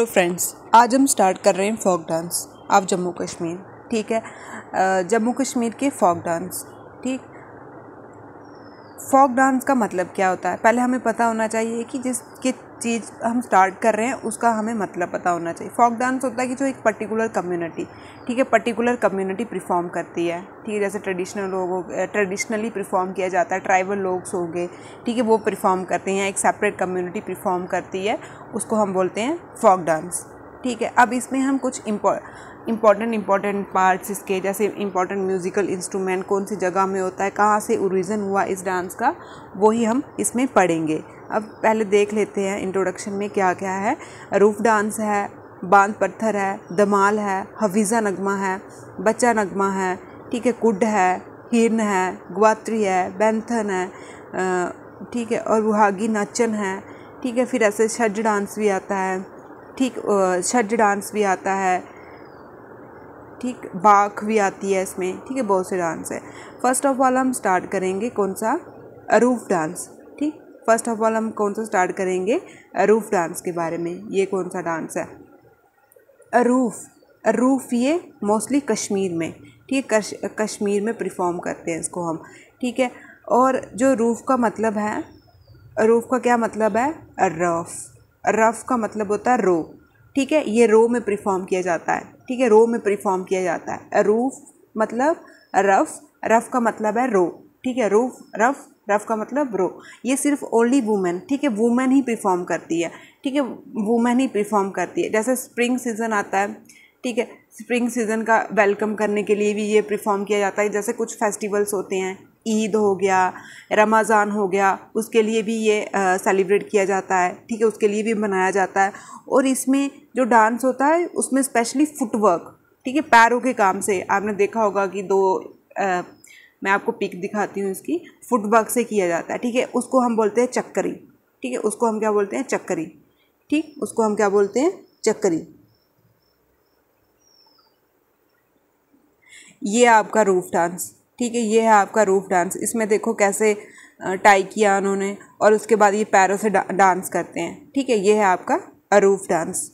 hello friends आज हम start कर रहे हैं folk dance of Jammu Kashmir ठीक है जम्मू कश्मीर के फोक डांस ठीक फोक डांस का मतलब क्या होता है पहले हमें पता होना चाहिए कि जिसके चीज़ हम स्टार्ट कर रहे हैं उसका हमें मतलब पता होना चाहिए फोक डांस होता है कि जो एक पर्टिकुलर कम्युनिटी ठीक है पर्टिकुलर कम्युनिटी परफॉर्म करती है ठीक है जैसे ट्रेडिशनल लोग हो ट्रेडिशनली परफॉर्म किया जाता है ट्राइबल लोग्स हो गए ठीक है वो परफॉर्म करते हैं एक सेपरेट कम्युनिटी परफॉर्म करती है उसको हम बोलते हैं फोक डांस ठीक है अब इसमें हम कुछ इम्पॉर्टेंट इम्पॉर्टेंट पार्ट्स इसके जैसे इम्पॉर्टेंट म्यूज़िकल इंस्ट्रूमेंट कौन सी जगह में होता है कहाँ से ओरिजिन हुआ इस डांस का वही हम इसमें पढ़ेंगे अब पहले देख लेते हैं इंट्रोडक्शन में क्या क्या है रूफ डांस है बांध पत्थर है दमाल है हफीज़ा नगमा है बच्चा नगमा है ठीक है कुड है हिरन है ग्वात्री है बैंथन है ठीक है और रुहागी नाचन है ठीक है फिर ऐसे छज डांस भी आता है ठीक छज डांस भी आता है ठीक बाख भी आती है इसमें ठीक है बहुत से डांस है फर्स्ट ऑफ ऑल हम स्टार्ट करेंगे कौन सा Rouf dance first of all हम कौन सा स्टार्ट करेंगे रूफ डांस के बारे में ये कौन सा डांस है अरूफ रूफ़ ये मोस्टली कश्मीर में ठीक है कश, कश्मीर में परफॉर्म करते हैं इसको हम ठीक है और जो रूफ का मतलब है रूफ का क्या मतलब है रफ रफ का मतलब होता है रो ठीक है ये रो में परफॉर्म किया जाता है ठीक है रो में परफॉर्म किया जाता है रूफ मतलब रफ रफ का मतलब है रो ठीक है रूफ रफ रफ का मतलब रो ये सिर्फ ओनली वुमेन ठीक है वुमेन ही परफॉर्म करती है ठीक है वुमेन ही परफॉर्म करती है जैसे स्प्रिंग सीज़न आता है ठीक है स्प्रिंग सीज़न का वेलकम करने के लिए भी ये परफॉर्म किया जाता है जैसे कुछ फेस्टिवल्स होते हैं ईद हो गया रमज़ान हो गया उसके लिए भी ये सेलिब्रेट किया जाता है ठीक है उसके लिए भी मनाया जाता है और इसमें जो डांस होता है उसमें स्पेशली फुटवर्क ठीक है पैरों के काम से आपने देखा होगा कि दो आ, मैं आपको पिक दिखाती हूँ इसकी फुटवर्क से किया जाता है ठीक है उसको हम बोलते हैं चक्करी ठीक है उसको हम क्या बोलते हैं चक्करी ठीक उसको हम क्या बोलते हैं चक्करी ये आपका रूफ डांस ठीक है ये है आपका रूफ डांस इसमें देखो कैसे टाई किया उन्होंने और उसके बाद ये पैरों से डा, डांस करते हैं ठीक है ये है आपका रूफ डांस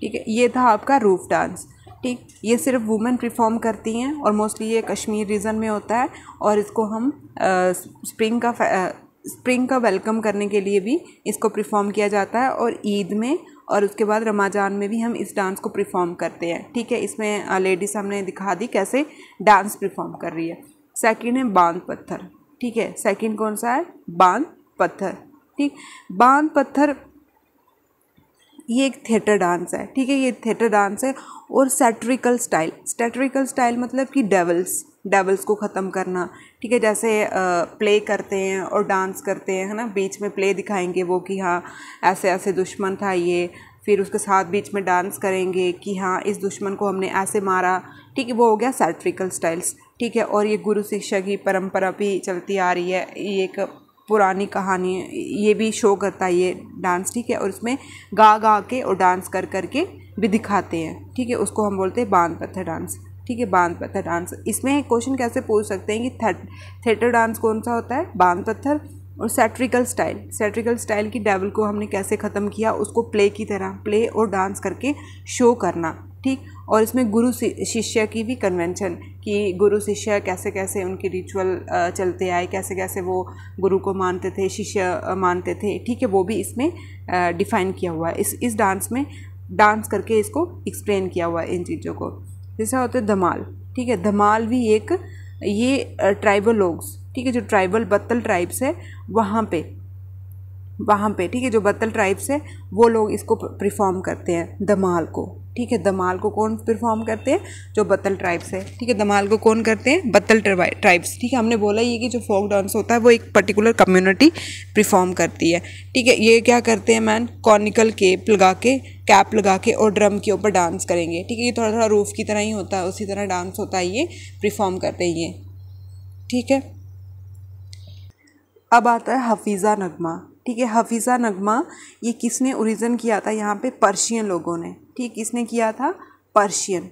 ठीक है ये था आपका रूफ डांस ठीक ये सिर्फ वुमेन रिफॉर्म करती हैं और मोस्टली ये कश्मीर रीजन में होता है और इसको हम स्प्रिंग का स्प्रिंग का वेलकम करने के लिए भी इसको परफॉर्म किया जाता है और ईद में और उसके बाद रमाजान में भी हम इस डांस को परफॉर्म करते हैं ठीक है इसमें लेडीज़ हमने दिखा दी कैसे डांस परफॉर्म कर रही है सेकंड है बांध पत्थर ठीक है सेकंड कौन सा है बांध पत्थर ठीक बांध पत्थर ये एक थिएटर डांस है ठीक है ये थिएटर डांस है और सेट्रिकल स्टाइल सेट्रिकल स्टाइल मतलब कि डेवल्स डेवल्स को ख़त्म करना ठीक है जैसे प्ले करते हैं और डांस करते हैं है ना बीच में प्ले दिखाएंगे वो कि हाँ ऐसे ऐसे दुश्मन था ये फिर उसके साथ बीच में डांस करेंगे कि हाँ इस दुश्मन को हमने ऐसे मारा ठीक है वो हो गया सेट्रिकल स्टाइल्स ठीक है और ये गुरु शिक्षा की परंपरा भी चलती आ रही है ये एक पुरानी कहानी ये भी शो करता है ये डांस ठीक है और इसमें गा गा के और डांस कर कर के भी दिखाते हैं ठीक है उसको हम बोलते हैं बांध पत्थर डांस ठीक है बांध पत्थर डांस इसमें क्वेश्चन कैसे पूछ सकते हैं कि थिएटर डांस कौन सा होता है बांध पत्थर और सेट्रिकल स्टाइल सेट्रिकल स्टाइल की डेवल को हमने कैसे ख़त्म किया उसको प्ले की तरह प्ले और डांस करके शो करना ठीक और इसमें गुरु शिष्य की भी कन्वेंशन कि गुरु शिष्य कैसे कैसे उनके रिचुअल चलते आए कैसे कैसे वो गुरु को मानते थे शिष्य मानते थे ठीक है वो भी इसमें डिफ़ाइन किया हुआ है इस इस डांस में डांस करके इसको एक्सप्लेन किया हुआ है इन चीज़ों को जैसा होता है धमाल ठीक है धमाल भी एक ये ट्राइबल लोग्स ठीक है जो ट्राइबल बत्तल ट्राइब्स है वहाँ पे वहाँ पे ठीक है जो बत्तल ट्राइब्स है वो लोग इसको परफॉर्म करते हैं धमाल को ठीक है दमाल को कौन परफॉर्म करते हैं जो बत्तल ट्राइब्स है ठीक है दमाल को कौन करते हैं बत्तल ट्राइब्स ठीक है हमने बोला ये कि जो फोक डांस होता है वो एक पर्टिकुलर कम्युनिटी परफॉर्म करती है ठीक है ये क्या करते हैं मैन कॉर्निकल केप लगा के कैप लगा के और ड्रम के ऊपर डांस करेंगे ठीक है ये थोड़ा थोड़ा रूफ की तरह ही होता है उसी तरह डांस होता है ये परफॉर्म करते हैं ये ठीक है अब आता है हफीज़ा नगमा ठीक है हफीज़ा नगमा ये किसने ओरिजिन किया था यहाँ पे पर्शियन लोगों ने ठीक इसने किया था पर्शियन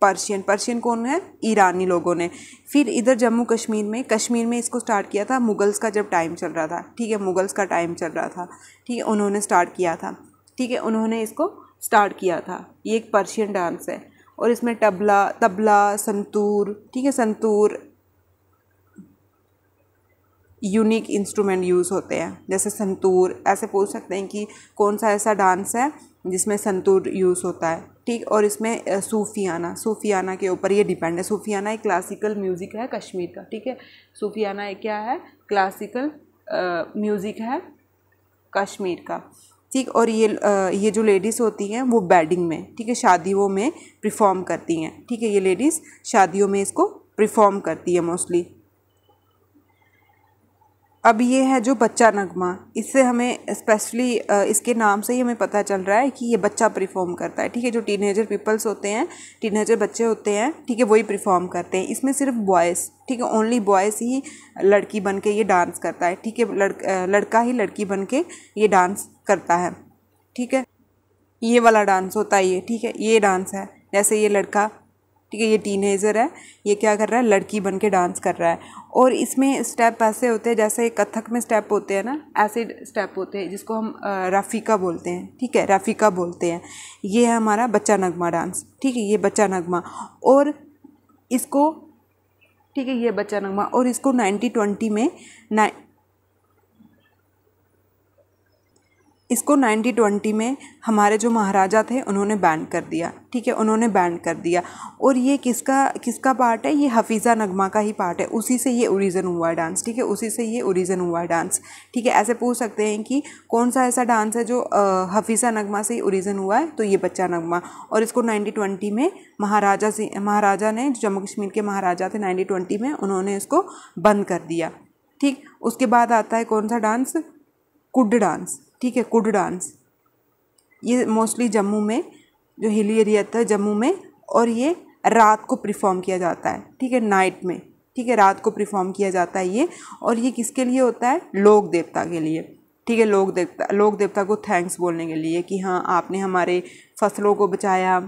पर्शियन पर्शियन कौन है ईरानी लोगों ने फिर इधर जम्मू कश्मीर में कश्मीर में इसको स्टार्ट किया था मुगल्स का जब टाइम चल रहा था ठीक है मुगल्स का टाइम चल रहा था ठीक है उन्होंने स्टार्ट किया था ठीक है उन्होंने इसको स्टार्ट किया था ये एक पर्शियन डांस है और इसमें तबला तबला संतूर ठीक है संतूर यूनिक इंस्ट्रूमेंट यूज़ होते हैं जैसे संतूर ऐसे पूछ सकते हैं कि कौन सा ऐसा डांस है जिसमें संतूर यूज़ होता है ठीक और इसमें सूफियाना सूफियाना के ऊपर ये डिपेंड है सूफियाना एक क्लासिकल म्यूज़िक है कश्मीर का ठीक है सूफियाना एक क्या है क्लासिकल म्यूज़िक है कश्मीर का ठीक और ये आ, ये जो लेडीज़ होती हैं वो बेडिंग में ठीक है शादियों में परफॉर्म करती हैं ठीक है ये लेडीज़ शादियों में इसको परफॉर्म करती है मोस्टली अब ये है जो बच्चा नगमा इससे हमें स्पेशली इसके नाम से ही हमें पता चल रहा है कि ये बच्चा परफॉर्म करता है ठीक है जो टीनेजर पीपल्स होते हैं टीनेजर बच्चे होते हैं ठीक है वही परफॉर्म करते हैं इसमें सिर्फ बॉयज़ ठीक है ओनली बॉयज़ ही लड़की बन के ये डांस करता है ठीक है लड़, लड़का ही लड़की बन के ये डांस करता है ठीक है ये वाला डांस होता है ये ठीक है ये डांस है जैसे ये लड़का ठीक है ये टीनेजर है ये क्या कर रहा है लड़की बन के डांस कर रहा है और इसमें स्टेप ऐसे होते हैं जैसे कथक में स्टेप होते हैं ना ऐसे स्टेप होते हैं जिसको हम राफिका बोलते हैं ठीक है राफिका बोलते हैं ये है हमारा बच्चा नगमा डांस ठीक है ये बच्चा नगमा और इसको ठीक है ये बच्चा नगमा और इसको नाइन्टी ट्वेंटी में ना इसको नाइनटी ट्वेंटी में हमारे जो महाराजा थे उन्होंने बैन कर दिया ठीक है उन्होंने बैन कर दिया और ये किसका किसका पार्ट है ये हफीज़ा नगमा का ही पार्ट है उसी से ये ओरिजन हुआ डांस ठीक है उसी से ये ओरिजन हुआ डांस ठीक है ऐसे पूछ सकते हैं कि कौन सा ऐसा डांस है जो हफीज़ा नगमा से ही ओरिजन हुआ है तो ये बच्चा नगमा और इसको नाइनटीन ट्वेंटी में महाराजा से महाराजा ने जम्मू कश्मीर के महाराजा थे नाइनटीन ट्वेंटी में उन्होंने इसको बंद कर दिया ठीक उसके बाद आता है कौन सा डांस कुड डांस ठीक है कुड डांस ये मोस्टली जम्मू में जो हिली एरिया था जम्मू में और ये रात को परफॉर्म किया जाता है ठीक है नाइट में ठीक है रात को परफॉर्म किया जाता है ये और ये किसके लिए होता है लोक देवता के लिए ठीक है लोक देवता लोक देवता को थैंक्स बोलने के लिए कि हाँ आपने हमारे फसलों को बचाया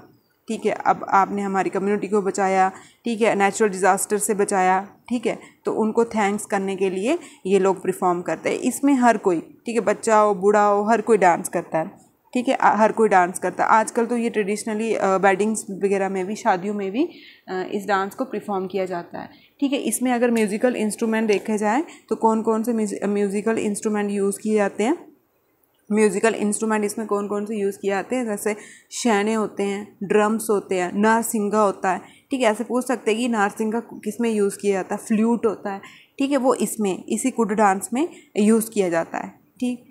ठीक है अब आपने हमारी कम्युनिटी को बचाया ठीक है नेचुरल डिज़ास्टर से बचाया ठीक है तो उनको थैंक्स करने के लिए ये लोग परफॉर्म करते हैं इसमें हर कोई ठीक है बच्चा हो बूढ़ा हो हर कोई डांस करता है ठीक है हर कोई डांस करता है आजकल तो ये ट्रेडिशनली वेडिंग्स वगैरह में भी शादियों में भी इस डांस को परफॉर्म किया जाता है ठीक है इसमें अगर म्यूज़िकल इंस्ट्रूमेंट देखे जाए तो कौन कौन से म्यूज़िकल इंस्ट्रूमेंट यूज़ किए जाते हैं म्यूज़िकल इंस्ट्रूमेंट इसमें कौन कौन से यूज़ किए जाते हैं जैसे शैने होते हैं ड्रम्स होते हैं नरसिंगा होता है ठीक है ऐसे पूछ सकते हैं कि नारसिंग का किस में यूज़ किया जाता है फ्लूट होता है ठीक है वो इसमें इसी कुड डांस में यूज़ किया जाता है ठीक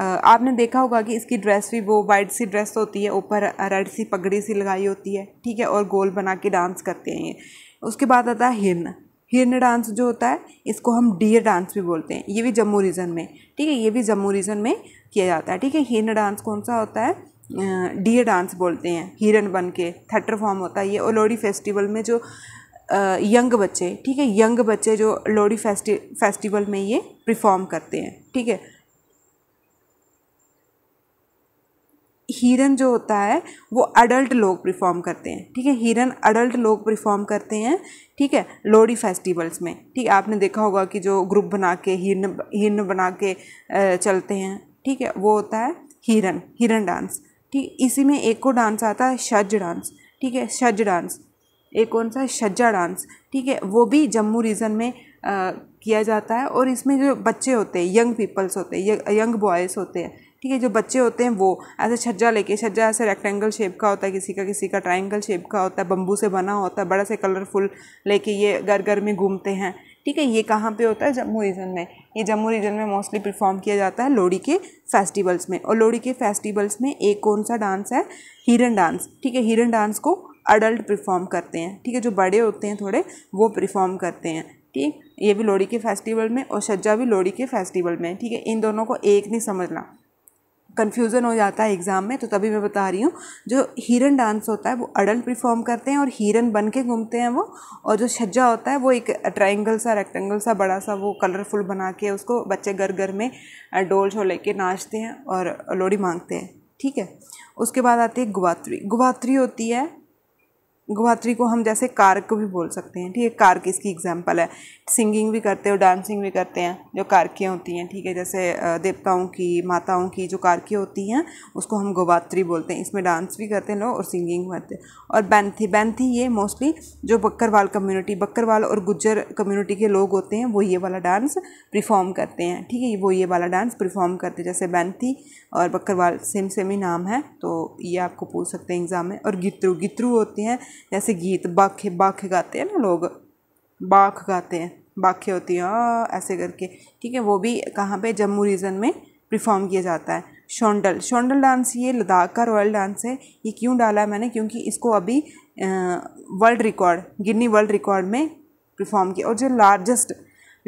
आपने देखा होगा कि इसकी ड्रेस भी वो वाइट सी ड्रेस होती है ऊपर रेड सी पगड़ी सी लगाई होती है ठीक है और गोल बना के डांस करते हैं ये उसके बाद आता है हिरन हिरन डांस जो होता है इसको हम डियर डांस भी बोलते हैं ये भी जम्मू रीजन में ठीक है ये भी जम्मू रीजन में किया जाता है ठीक है हिरन डांस कौन सा होता है डी डांस बोलते हैं हिरन बन के थेटर फॉर्म होता है ये और लोहड़ी फेस्टिवल में जो यंग बच्चे ठीक है यंग बच्चे जो लोहड़ी फेस्टि फेस्टिवल में ये परफॉर्म करते हैं ठीक है हिरन जो होता है वो अडल्ट लोग परफॉर्म करते हैं ठीक है हिरन अडल्ट लोग परफॉर्म करते हैं ठीक है लोहड़ी फेस्टिवल्स में ठीक है आपने देखा होगा कि जो ग्रुप बना के हिरन हिरन बना के चलते हैं ठीक है वो होता है हिरन हिरन डांस ठीक इसी में एक को डांस आता है शज डांस ठीक है शज डांस एक कौन सा है शज्जा डांस ठीक है वो भी जम्मू रीजन में आ, किया जाता है और इसमें जो बच्चे होते हैं यंग पीपल्स होते हैं यंग बॉयज़ होते हैं ठीक है जो बच्चे होते हैं वो ऐसे छज्जा लेके छज्जा ऐसे रेक्टेंगल शेप का होता है किसी का किसी का ट्राइंगल शेप का होता है बम्बू से बना होता है बड़ा से कलरफुल लेके ये घर घर में घूमते हैं ठीक है ये कहाँ पे होता है जम्मू रीजन में ये जम्मू रीजन में मोस्टली परफॉर्म किया जाता है लोहड़ी के फेस्टिवल्स में और लोहड़ी के फेस्टिवल्स में एक कौन सा डांस है हिरन डांस ठीक है हिरन डांस को अडल्ट परफॉर्म करते हैं ठीक है जो बड़े होते हैं थोड़े वो परफॉर्म करते हैं ठीक ये भी लोहड़ी के फेस्टिवल में और सज्जा भी लोहड़ी के फेस्टिवल में ठीक है इन दोनों को एक नहीं समझना कन्फ्यूज़न हो जाता है एग्ज़ाम में तो तभी मैं बता रही हूँ जो हिरन डांस होता है वो अडल्ट परफॉर्म करते हैं और हिरन बन के घूमते हैं वो और जो छज्जा होता है वो एक ट्राइंगल सा रेक्टेंगल सा बड़ा सा वो कलरफुल बना के उसको बच्चे घर घर में डोल छो लेके नाचते हैं और लोड़ी मांगते हैं ठीक है उसके बाद आती है गुवात्री गुवात्री होती है गुहात्री को हम जैसे कारक भी बोल सकते हैं ठीक है कारक इसकी एग्जाम्पल है सिंगिंग भी करते और डांसिंग भी करते हैं जो कारकियाँ होती हैं ठीक है जैसे देवताओं की माताओं की जो कारकियाँ होती हैं उसको हम गोवात्री बोलते हैं इसमें डांस भी करते हैं लोग और सिंगिंग करते हैं और बैंथी बैंथी ये मोस्टली जो बकरवाल कम्युनिटी बकरवाल और गुज्जर कम्युनिटी के लोग होते हैं वो ये वाला डांस परफॉर्म करते हैं ठीक है वो ये वाला डांस परफॉर्म करते हैं जैसे बैंथी और बकरवाल सेम सेम ही नाम है तो ये आपको पूछ सकते हैं एग्ज़ाम में और गित्रु गित्रु होते हैं जैसे गीत बाखे बाखे गाते हैं ना लोग बाख गाते हैं बाखे होती हैं हाँ, ऐसे करके ठीक है वो भी कहाँ पे जम्मू रीजन में परफॉर्म किया जाता है शोंडल शोंडल डांस ये लद्दाख का रॉयल डांस है ये क्यों डाला है मैंने क्योंकि इसको अभी world record Guinness world record में परफॉर्म किया और जो लार्जेस्ट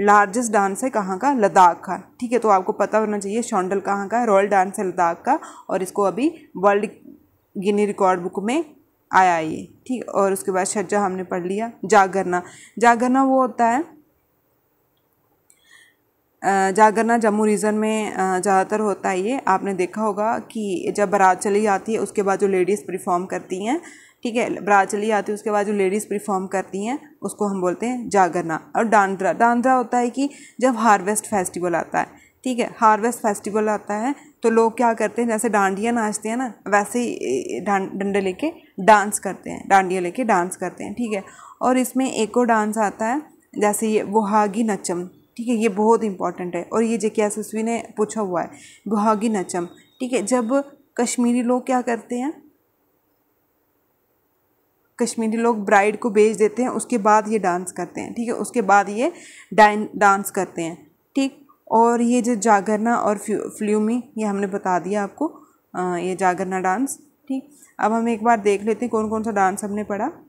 लार्जेस्ट डांस है कहाँ का लद्दाख का ठीक है तो आपको पता होना चाहिए शोंडल कहाँ का है रॉयल डांस है लद्दाख का और इसको अभी वर्ल्ड गिनी रिकॉर्ड बुक में आया ये ठीक और उसके बाद छज्जा हमने पढ़ लिया जागरना जागरना वो होता है जागरना जम्मू रीजन में ज़्यादातर होता है ये आपने देखा होगा कि जब बारात चली जाती है उसके बाद जो लेडीज़ परफॉर्म करती हैं ठीक है बारात चली जाती है उसके बाद जो लेडीज़ परफॉर्म करती हैं उसको हम बोलते हैं जागरना और डांड्रा डांड्रा होता है कि जब हार्वेस्ट फेस्टिवल आता है ठीक है हार्वेस्ट फेस्टिवल आता है तो लोग क्या करते हैं जैसे डांडिया नाचते हैं ना वैसे ही डंडे लेके डांस करते हैं डांडिया लेके डांस करते हैं ठीक है और इसमें एक और डांस आता है जैसे ये बुहागी नचम ठीक है ये बहुत इंपॉर्टेंट है और ये जे के ने पूछा हुआ है बुहागी नचम ठीक है जब कश्मीरी लोग क्या करते हैं कश्मीरी लोग ब्राइड को बेच देते हैं उसके बाद ये डांस करते हैं ठीक है उसके बाद ये डांस करते हैं और ये जो जागरना और फ्ल्यूमी ये हमने बता दिया आपको ये जागरना डांस ठीक अब हम एक बार देख लेते हैं कौन कौन सा डांस हमने पढ़ा